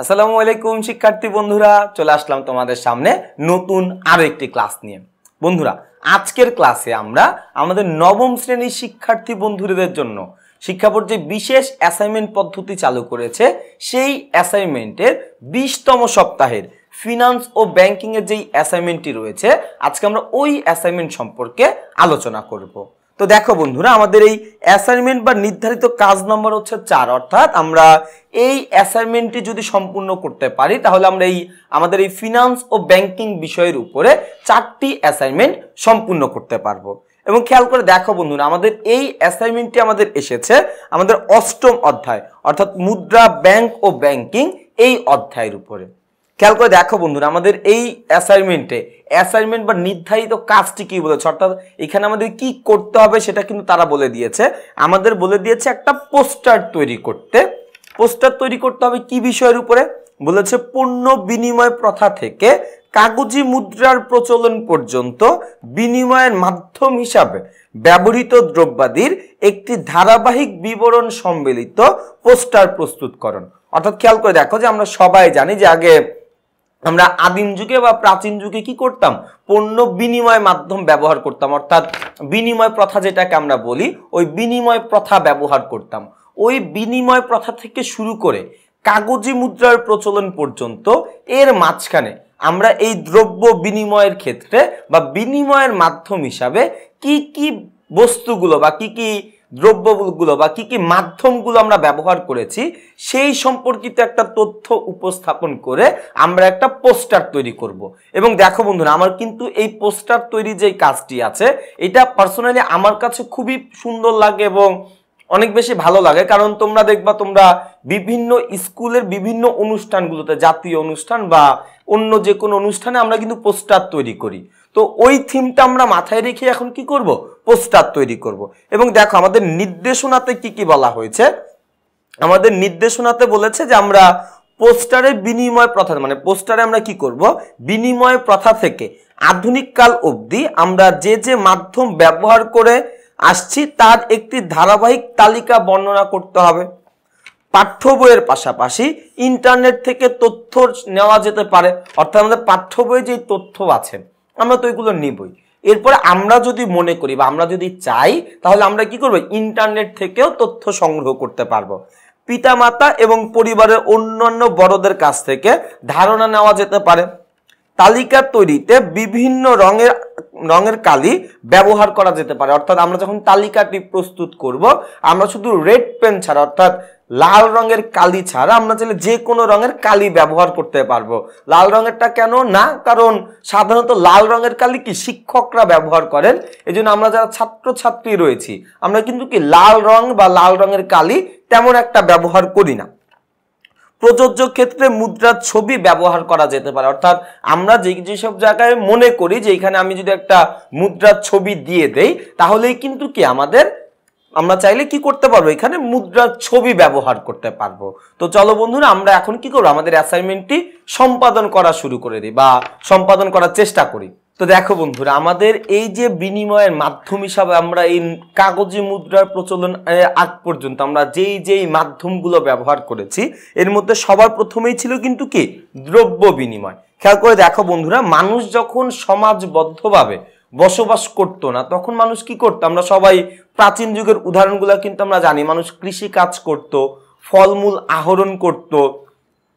আসসালামু আলাইকুম শিক্ষার্থী বন্ধুরা চলে আসলাম তোমাদের সামনে নতুন আরও একটি ক্লাস নিয়ে বন্ধুরা আজকের ক্লাসে আমরা আমাদের নবম শ্রেণীর শিক্ষার্থী বন্ধুদের জন্য শিক্ষা বোর্ড যে বিশেষ অ্যাসাইনমেন্ট পদ্ধতি চালু করেছে সেই অ্যাসাইনমেন্টের বিশতম সপ্তাহের ফিনান্স ও ব্যাংকিংয়ের যেই অ্যাসাইনমেন্টটি রয়েছে আজকে আমরা ওই অ্যাসাইনমেন্ট সম্পর্কে আলোচনা করবো তো দেখো বন্ধুরা আমাদের এই অ্যাসাইনমেন্ট বা নির্ধারিত কাজ নম্বর হচ্ছে চার অর্থাৎ আমরা এই অ্যাসাইনমেন্টটি যদি সম্পূর্ণ করতে পারি তাহলে আমরা এই আমাদের এই ফিনান্স ও ব্যাংকিং বিষয়ের উপরে চারটি অ্যাসাইনমেন্ট সম্পূর্ণ করতে পারবো এবং খেয়াল করে দেখো বন্ধুরা আমাদের এই অ্যাসাইনমেন্টটি আমাদের এসেছে আমাদের অষ্টম অধ্যায় অর্থাৎ মুদ্রা ব্যাংক ও ব্যাংকিং এই অধ্যায়ের উপরে খেয়াল করে দেখো বন্ধুরা আমাদের এই অ্যাসাইনমেন্টে অ্যাসাইনমেন্ট বা নির্ধারিত কাজটি কী বলেছে অর্থাৎ এখানে আমাদের কি করতে হবে সেটা কিন্তু তারা বলে দিয়েছে আমাদের বলে দিয়েছে একটা পোস্টার তৈরি করতে পোস্টার তৈরি করতে হবে কি বিষয়ের উপরে বলেছে পণ্য বিনিময় প্রথা থেকে কাগজি মুদ্রার প্রচলন পর্যন্ত বিনিময়ের মাধ্যম হিসাবে ব্যবহৃত দ্রব্যাদির একটি ধারাবাহিক বিবরণ সম্মিলিত পোস্টার প্রস্তুতকরণ অর্থাৎ খেয়াল করে দেখো যে আমরা সবাই জানি যে আগে আমরা আদিম যুগে বা প্রাচীন যুগে কি করতাম পণ্য বিনিময় মাধ্যম ব্যবহার করতাম অর্থাৎ বিনিময় প্রথা যেটাকে আমরা বলি ওই বিনিময় প্রথা ব্যবহার করতাম ওই বিনিময় প্রথা থেকে শুরু করে কাগজি মুদ্রার প্রচলন পর্যন্ত এর মাঝখানে আমরা এই দ্রব্য বিনিময়ের ক্ষেত্রে বা বিনিময়ের মাধ্যম হিসাবে কি কি বস্তুগুলো বা কি কি দ্রব্যগুলো বা কি কি মাধ্যমগুলো আমরা ব্যবহার করেছি সেই সম্পর্কিত একটা তথ্য উপস্থাপন করে আমরা একটা পোস্টার তৈরি করব। এবং দেখো বন্ধুরা আমার কিন্তু এই পোস্টার তৈরি যে কাজটি আছে এটা পার্সোনালি আমার কাছে খুবই সুন্দর লাগে এবং অনেক বেশি ভালো লাগে কারণ তোমরা দেখবা তোমরা বিভিন্ন স্কুলের বিভিন্ন অনুষ্ঠানগুলোতে জাতীয় অনুষ্ঠান বা অন্য যে কোনো অনুষ্ঠানে আমরা কিন্তু পোস্টার তৈরি করি তো ওই থিমটা আমরা মাথায় রেখে এখন কি করব পোস্টার তৈরি করব। এবং দেখো আমাদের নির্দেশনাতে কি কি বলা হয়েছে আমাদের নির্দেশনাতে বলেছে যে আমরা পোস্টারে বিনিময় প্রথা মানে পোস্টারে আমরা কি করব বিনিময় প্রথা থেকে আধুনিক কাল অবধি আমরা যে যে মাধ্যম ব্যবহার করে আসছি তার একটি ধারাবাহিক তালিকা বর্ণনা করতে হবে পাঠ্য বইয়ের পাশাপাশি ইন্টারনেট থেকে তথ্য নেওয়া যেতে পারে অর্থাৎ আমাদের পাঠ্য বইয়ে যে তথ্য আছে আমরা তো এগুলো নিবই এরপরে আমরা যদি মনে করি বা আমরা যদি চাই তাহলে আমরা কি করবো ইন্টারনেট থেকেও তথ্য সংগ্রহ করতে পারবো পিতামাতা এবং পরিবারের অন্যান্য বড়দের কাছ থেকে ধারণা নেওয়া যেতে পারে তালিকা তৈরিতে বিভিন্ন রঙের রঙের কালি ব্যবহার করা যেতে পারে অর্থাৎ আমরা যখন তালিকাটি প্রস্তুত করব আমরা শুধু রেড পেন ছাড়া অর্থাৎ লাল রঙের কালি ছাড়া আমরা চাইলে যে কোনো রঙের কালি ব্যবহার করতে পারবো লাল রঙেরটা কেন না কারণ সাধারণত লাল রঙের কালি কি শিক্ষকরা ব্যবহার করেন এই আমরা যারা ছাত্রছাত্রী রয়েছি আমরা কিন্তু কি লাল রং বা লাল রঙের কালি তেমন একটা ব্যবহার করি না প্রযোজ্য ক্ষেত্রে মুদ্রার ছবি ব্যবহার করা যেতে পারে অর্থাৎ আমরা যে যেসব জায়গায় মনে করি যে এখানে আমি যদি একটা মুদ্রার ছবি দিয়ে দেই তাহলেই কিন্তু কি আমাদের আমরা চাইলে কি করতে পারবো এখানে মুদ্রার ছবি ব্যবহার করতে পারবো তো চলো বন্ধুরা আমরা এখন কি করবো আমাদের অ্যাসাইনমেন্টটি সম্পাদন করা শুরু করে দিই বা সম্পাদন করার চেষ্টা করি তো দেখো বন্ধুরা আমাদের এই যে বিনিময়ের মাধ্যম হিসাবে আমরা এই কাগজি মুদ্রার প্রচলন আগ পর্যন্ত আমরা যেই যেই মাধ্যমগুলো ব্যবহার করেছি এর মধ্যে সবার প্রথমেই ছিল কিন্তু কি দ্রব্য বিনিময় খেয়াল করে দেখো বন্ধুরা মানুষ যখন সমাজবদ্ধভাবে বসবাস করতো না তখন মানুষ কি করতো আমরা সবাই প্রাচীন যুগের উদাহরণগুলো কিন্তু আমরা জানি মানুষ কৃষি কাজ করতো ফলমূল আহরণ করতো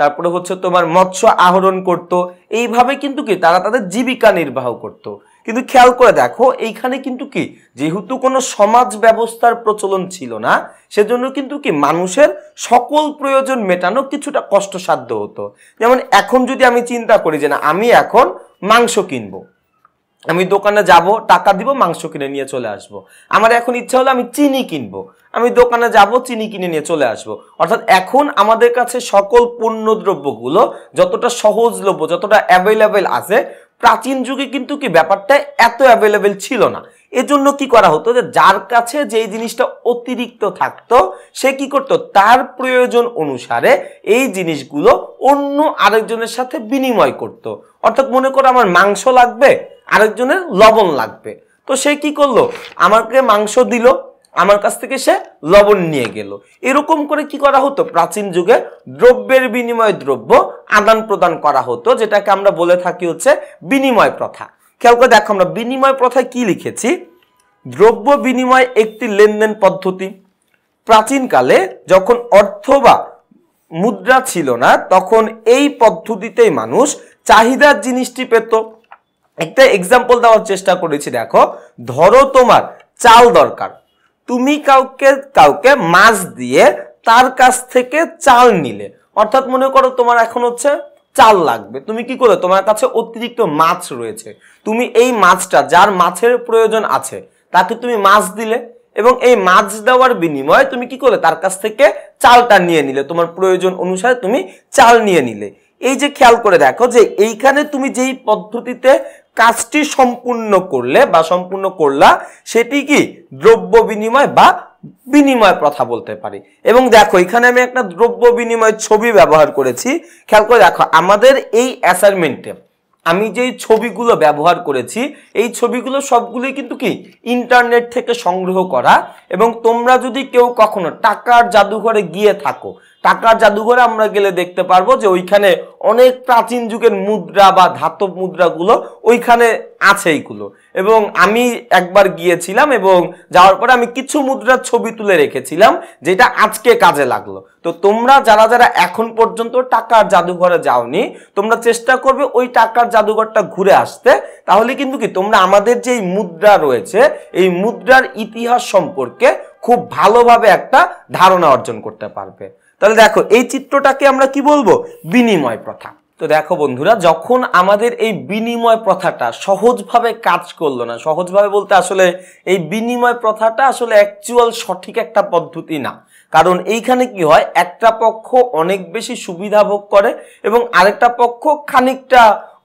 তারপরে হচ্ছে তোমার মৎস্য আহরণ করত এইভাবে কিন্তু কি তারা তাদের জীবিকা নির্বাহ করত। কিন্তু খেয়াল করে দেখো এইখানে কিন্তু কি যেহেতু কোনো সমাজ ব্যবস্থার প্রচলন ছিল না সেজন্য কিন্তু কি মানুষের সকল প্রয়োজন মেটানো কিছুটা কষ্টসাধ্য হতো যেমন এখন যদি আমি চিন্তা করি যে না আমি এখন মাংস কিনবো আমি দোকানে যাব টাকা দিব মাংস কিনে নিয়ে চলে আসব। আমার এখন ইচ্ছা হলো আমি চিনি কিনব আমি দোকানে যাব চিনি কিনে নিয়ে চলে আসব। অর্থাৎ এখন আমাদের কাছে সকল পণ্যদ্রব্যগুলো যতটা সহজলভ্য যতটা অ্যাভেলেবেল আছে প্রাচীন যুগে কিন্তু কি ব্যাপারটা এত অ্যাভেলেবেল ছিল না এজন্য কি করা হতো যে যার কাছে যেই জিনিসটা অতিরিক্ত থাকতো সে কি করত তার প্রয়োজন অনুসারে এই জিনিসগুলো অন্য আরেকজনের সাথে বিনিময় করত। অর্থাৎ মনে করো আমার মাংস লাগবে আরেকজনের লবণ লাগবে তো সে কি করলো আমাকে মাংস দিল আমার কাছ থেকে সে লবণ নিয়ে গেল এরকম করে কি করা হতো প্রাচীন যুগে দ্রব্যের বিনিময় দ্রব্য আদান প্রদান করা হতো যেটাকে আমরা বলে থাকি হচ্ছে বিনিময় প্রথা খেয়াল করে দেখো আমরা বিনিময় প্রথায় কি লিখেছি দ্রব্য বিনিময় একটি লেনদেন পদ্ধতি প্রাচীনকালে যখন অর্থ বা মুদ্রা ছিল না তখন এই পদ্ধতিতেই মানুষ চাহিদার জিনিসটি পেত একটা এক্সাম্পল দেওয়ার চেষ্টা করেছি দেখো ধরো তোমার চাল দরকার তুমি কাউকে কাউকে মাছ দিয়ে তার কাছ থেকে চাল নিলে অর্থাৎ মনে করো তোমার এখন হচ্ছে চাল লাগবে তুমি কি করলে তোমার কাছে অতিরিক্ত মাছ রয়েছে তুমি এই মাছটা যার মাছের প্রয়োজন আছে তাকে তুমি মাছ দিলে এবং এই মাছ দেওয়ার বিনিময়ে তুমি কি করলে তার কাছ থেকে চালটা নিয়ে নিলে তোমার প্রয়োজন অনুসারে তুমি চাল নিয়ে নিলে এই যে খেয়াল করে দেখো যে এইখানে তুমি যেই পদ্ধতিতে কাজটি সম্পূর্ণ করলে বা সম্পূর্ণ করলা সেটি কি দ্রব্য বিনিময় বা বিনিময় প্রথা বলতে পারি এবং দেখো এখানে আমি একটা দ্রব্য বিনিময় ছবি ব্যবহার করেছি খেয়াল করে দেখো আমাদের এই অ্যাসাইনমেন্টে আমি যেই ছবিগুলো ব্যবহার করেছি এই ছবিগুলো সবগুলোই কিন্তু কি ইন্টারনেট থেকে সংগ্রহ করা এবং তোমরা যদি কেউ কখনো টাকার জাদুঘরে গিয়ে থাকো টাকার জাদুঘরে আমরা গেলে দেখতে পারবো যে ওইখানে অনেক প্রাচীন যুগের মুদ্রা বা ধাতব মুদ্রাগুলো ওইখানে আছে এইগুলো এবং আমি একবার গিয়েছিলাম এবং যাওয়ার পরে আমি কিছু মুদ্রার ছবি তুলে রেখেছিলাম যেটা আজকে কাজে লাগলো তো তোমরা যারা যারা এখন পর্যন্ত টাকার জাদুঘরে যাওনি তোমরা চেষ্টা করবে ওই টাকার জাদুঘরটা ঘুরে আসতে তাহলে কিন্তু কি তোমরা আমাদের যে মুদ্রা রয়েছে এই মুদ্রার ইতিহাস সম্পর্কে খুব ভালোভাবে একটা ধারণা অর্জন করতে পারবে তাহলে দেখো এই চিত্রটাকে আমরা কি বলবো বিনিময় প্রথা তো দেখো বন্ধুরা যখন আমাদের এই বিনিময় প্রথাটা সহজভাবে কাজ করলো না সহজভাবে বলতে আসলে এই বিনিময় প্রথাটা আসলে অ্যাকচুয়াল সঠিক একটা পদ্ধতি না কারণ এইখানে কি হয় একটা পক্ষ অনেক বেশি সুবিধা ভোগ করে এবং আরেকটা পক্ষ খানিকটা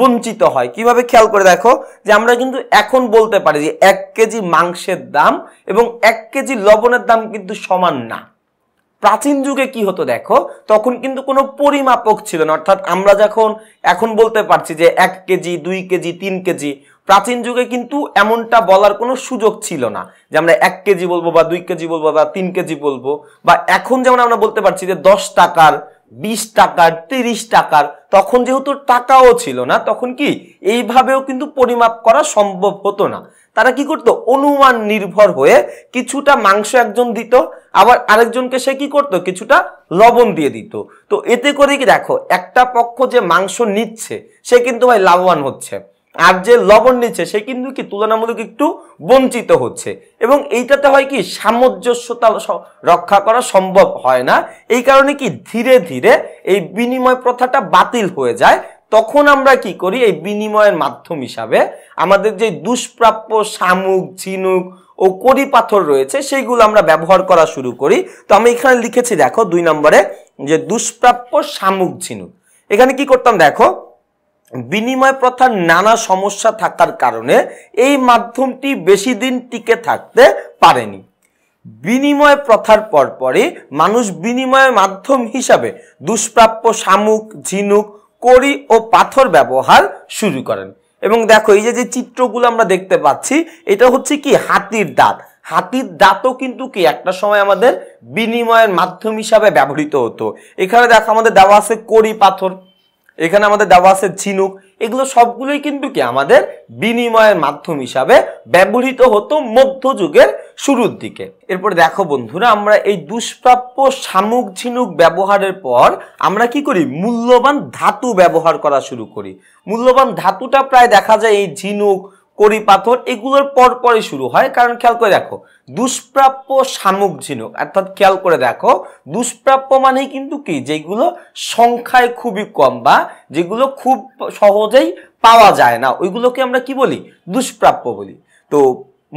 বঞ্চিত হয় কিভাবে খেয়াল করে দেখো যে আমরা কিন্তু এখন বলতে পারি যে এক কেজি মাংসের দাম এবং এক কেজি লবণের দাম কিন্তু সমান না প্রাচীন যুগে কি হতো দেখো তখন কিন্তু কোনো পরিমাপক ছিল না অর্থাৎ আমরা যখন এখন বলতে পারছি যে এক কেজি দুই কেজি তিন কেজি প্রাচীন যুগে কিন্তু এমনটা বলার কোনো সুযোগ ছিল না যে আমরা এক কেজি বলবো বা দুই কেজি বলবো বা তিন কেজি বলবো বা এখন যেমন আমরা বলতে পারছি যে দশ টাকার বিশ টাকার তিরিশ টাকার তখন যেহেতু টাকাও ছিল না তখন কি এইভাবেও কিন্তু পরিমাপ করা সম্ভব হতো না তারা কি করতো অনুমান নির্ভর হয়ে কিছুটা মাংস একজন দিত আবার আরেকজনকে সে কি করত কিছুটা লবণ দিয়ে দিত তো এতে করে কি দেখো একটা পক্ষ যে মাংস নিচ্ছে সে কিন্তু ভাই লাভবান হচ্ছে আর যে লবণ নিচ্ছে সে কিন্তু কি তুলনামূলক একটু বঞ্চিত হচ্ছে এবং এইটাতে হয় কি সামঞ্জস্যতা রক্ষা করা সম্ভব হয় না এই কারণে কি ধীরে ধীরে এই বিনিময় প্রথাটা বাতিল হয়ে যায় তখন আমরা কি করি এই বিনিময়ের মাধ্যম হিসাবে আমাদের যে দুষ্প্রাপ্য শামুক ঝিনুক ও করি পাথর রয়েছে সেইগুলো আমরা ব্যবহার করা শুরু করি তো আমি এখানে লিখেছি দেখো দুই নম্বরে যে দুষ্প্রাপ্য শামুক ঝিনুক এখানে কি করতাম দেখো বিনিময় প্রথার নানা সমস্যা থাকার কারণে এই মাধ্যমটি বেশি দিন টিকে থাকতে পারেনি বিনিময় প্রথার পরপরই মানুষ বিনিময় মাধ্যম হিসাবে দুষ্প্রাপ্য শামুক ঝিনুক কড়ি ও পাথর ব্যবহার শুরু করেন এবং দেখো এই যে যে চিত্রগুলো আমরা দেখতে পাচ্ছি এটা হচ্ছে কি হাতির দাঁত হাতির দাঁতও কিন্তু কি একটা সময় আমাদের বিনিময়ের মাধ্যম হিসাবে ব্যবহৃত হতো এখানে দেখো আমাদের দেওয়া আছে কড়ি পাথর এখানে আমাদের দেওয়া আছে ঝিনুক এগুলো সবগুলোই কিন্তু কি আমাদের বিনিময়ের মাধ্যম হিসাবে ব্যবহৃত হতো মধ্যযুগের শুরুর দিকে এরপর দেখো বন্ধুরা আমরা এই দুষ্প্রাপ্য শামুক ঝিনুক ব্যবহারের পর আমরা কি করি মূল্যবান ধাতু ব্যবহার করা শুরু করি মূল্যবান ধাতুটা প্রায় দেখা যায় এই ঝিনুক কড়ি পাথর এগুলোর পর পরে শুরু হয় কারণ খেয়াল করে দেখো দুষ্প্রাপ্য শামুক ঝিনুক অর্থাৎ খেয়াল করে দেখো দুষ্প্রাপ্য মানে কিন্তু কি যেগুলো সংখ্যায় খুবই কম বা যেগুলো খুব সহজেই পাওয়া যায় না ওইগুলোকে আমরা কি বলি দুষ্প্রাপ্য বলি তো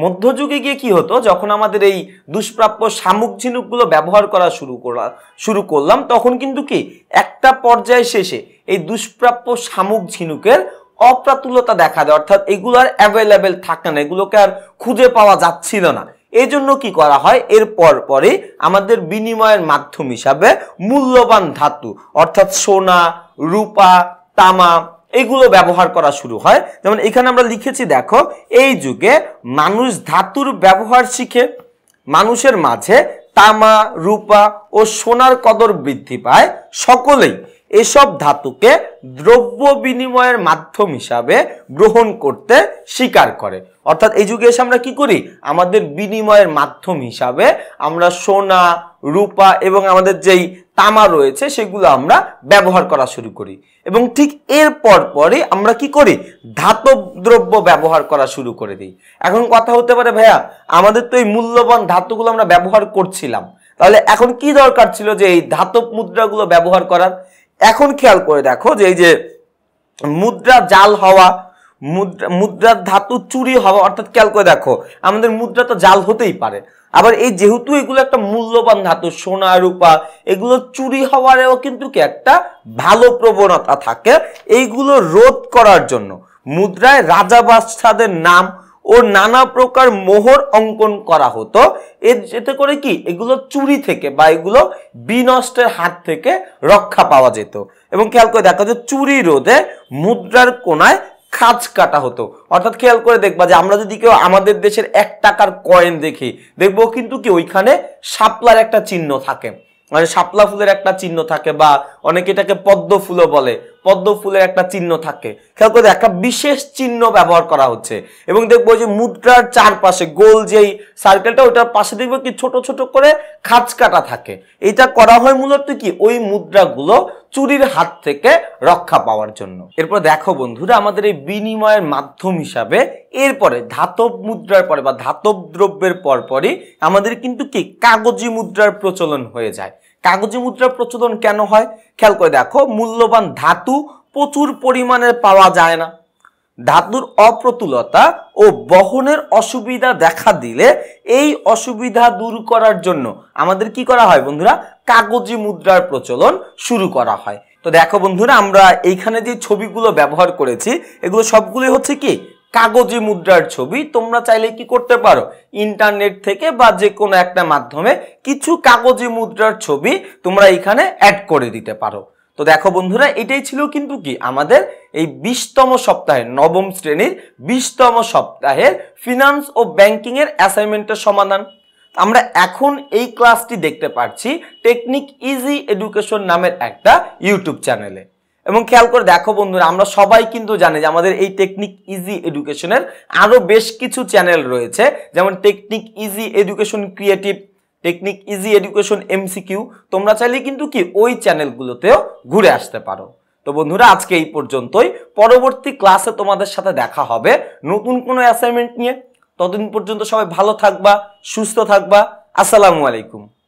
মধ্যযুগে গিয়ে কি হতো যখন আমাদের এই দুষ্প্রাপ্য শামুক ঝিনুকগুলো ব্যবহার করা শুরু করা শুরু করলাম তখন কিন্তু কি একটা পর্যায়ে শেষে এই দুষ্প্রাপ্য শামুক ঝিনুকের অপ্রাতুলতা দেখা দেয় অর্থাৎ এগুলো আর অ্যাভেলেবেল থাকে না এগুলোকে আর খুঁজে পাওয়া যাচ্ছিল না এই জন্য কি করা হয় এর পর পরে আমাদের বিনিময়ের মাধ্যম হিসাবে মূল্যবান ধাতু অর্থাৎ সোনা রূপা তামা এগুলো ব্যবহার করা শুরু হয় যেমন এখানে আমরা লিখেছি দেখো এই যুগে মানুষ ধাতুর ব্যবহার শিখে মানুষের মাঝে তামা রূপা ও সোনার কদর বৃদ্ধি পায় সকলেই এসব ধাতুকে দ্রব্য বিনিময়ের মাধ্যম হিসাবে গ্রহণ করতে স্বীকার করে অর্থাৎ এই যুগে এসে আমরা কি করি আমাদের বিনিময়ের মাধ্যম হিসাবে আমরা সোনা রূপা এবং আমাদের যেই তামা রয়েছে সেগুলো আমরা ব্যবহার করা শুরু করি এবং ঠিক এর পর পরে আমরা কি করি ধাতব দ্রব্য ব্যবহার করা শুরু করে দিই এখন কথা হতে পারে ভাইয়া আমাদের তো এই মূল্যবান ধাতুগুলো আমরা ব্যবহার করছিলাম তাহলে এখন কি দরকার ছিল যে এই ধাতব মুদ্রাগুলো ব্যবহার করার এখন খেয়াল করে দেখো যে এই যে মুদ্রা জাল হওয়া মুদ্রা মুদ্রার ধাতু চুরি হওয়া অর্থাৎ খেয়াল করে দেখো আমাদের মুদ্রা তো জাল হতেই পারে আবার এই যেহেতু এগুলো একটা মূল্যবান ধাতু সোনা রূপা এগুলো চুরি হওয়ারও কিন্তু কি একটা ভালো প্রবণতা থাকে এইগুলো রোধ করার জন্য মুদ্রায় রাজা বাদশাদের নাম ও নানা প্রকার মোহর অঙ্কন করা হতো এর যেতে করে কি এগুলো চুরি থেকে বা এগুলো বিনষ্টের হাত থেকে রক্ষা পাওয়া যেত এবং খেয়াল করে দেখা যে চুরি রোধে মুদ্রার কোনায় খাঁজ কাটা হতো অর্থাৎ খেয়াল করে দেখবা যে আমরা যদি কেউ আমাদের দেশের এক টাকার কয়েন দেখি দেখবো কিন্তু কি ওইখানে শাপলার একটা চিহ্ন থাকে মানে শাপলা ফুলের একটা চিহ্ন থাকে বা অনেকে এটাকে পদ্ম ফুলও বলে পদ্ম ফুলের একটা চিহ্ন থাকে খেয়াল করে একটা বিশেষ চিহ্ন ব্যবহার করা হচ্ছে এবং দেখবো যে মুদ্রার চারপাশে গোল যেই সার্কেলটা ওটার পাশে দেখবো কি ছোট ছোট করে খাঁচ কাটা থাকে এটা করা হয় মূলত কি ওই মুদ্রাগুলো চুরির হাত থেকে রক্ষা পাওয়ার জন্য এরপর দেখো বন্ধুরা আমাদের এই বিনিময়ের মাধ্যম হিসাবে এরপরে ধাতব মুদ্রার পরে বা ধাতব দ্রব্যের পরপরই আমাদের কিন্তু কি কাগজি মুদ্রার প্রচলন হয়ে যায় কাগজে মুদ্রার প্রচলন কেন হয় খেয়াল করে দেখো মূল্যবান ধাতু প্রচুর পরিমাণে পাওয়া যায় না ধাতুর অপ্রতুলতা ও বহনের অসুবিধা দেখা দিলে এই অসুবিধা দূর করার জন্য আমাদের কি করা হয় বন্ধুরা কাগজি মুদ্রার প্রচলন শুরু করা হয় তো দেখো বন্ধুরা আমরা এইখানে যে ছবিগুলো ব্যবহার করেছি এগুলো সবগুলোই হচ্ছে কি কাগজি মুদ্রার ছবি তোমরা চাইলে কি করতে পারো ইন্টারনেট থেকে বা যে কোনো একটা মাধ্যমে কিছু কাগজি মুদ্রার ছবি তোমরা এখানে অ্যাড করে দিতে পারো তো দেখো বন্ধুরা এটাই ছিল কিন্তু কি আমাদের এই বিশতম সপ্তাহের নবম শ্রেণীর বিশতম সপ্তাহের ফিনান্স ও ব্যাংকিংয়ের অ্যাসাইনমেন্টের সমাধান আমরা এখন এই ক্লাসটি দেখতে পাচ্ছি টেকনিক ইজি এডুকেশন নামের একটা ইউটিউব চ্যানেলে এবং খেয়াল করে দেখো বন্ধুরা আমরা সবাই কিন্তু জানি যে আমাদের এই টেকনিক ইজি এডুকেশনের আরও বেশ কিছু চ্যানেল রয়েছে যেমন Technique Easy Education Creative Technique Easy Education MCQ তোমরা চাইলে কিন্তু কি ওই চ্যানেলগুলোতেও ঘুরে আসতে পারো তো বন্ধুরা আজকে এই পর্যন্তই পরবর্তী ক্লাসে তোমাদের সাথে দেখা হবে নতুন কোনো অ্যাসাইনমেন্ট নিয়ে ততদিন পর্যন্ত সবাই ভালো থাকবা সুস্থ থাকবা আসসালামু আলাইকুম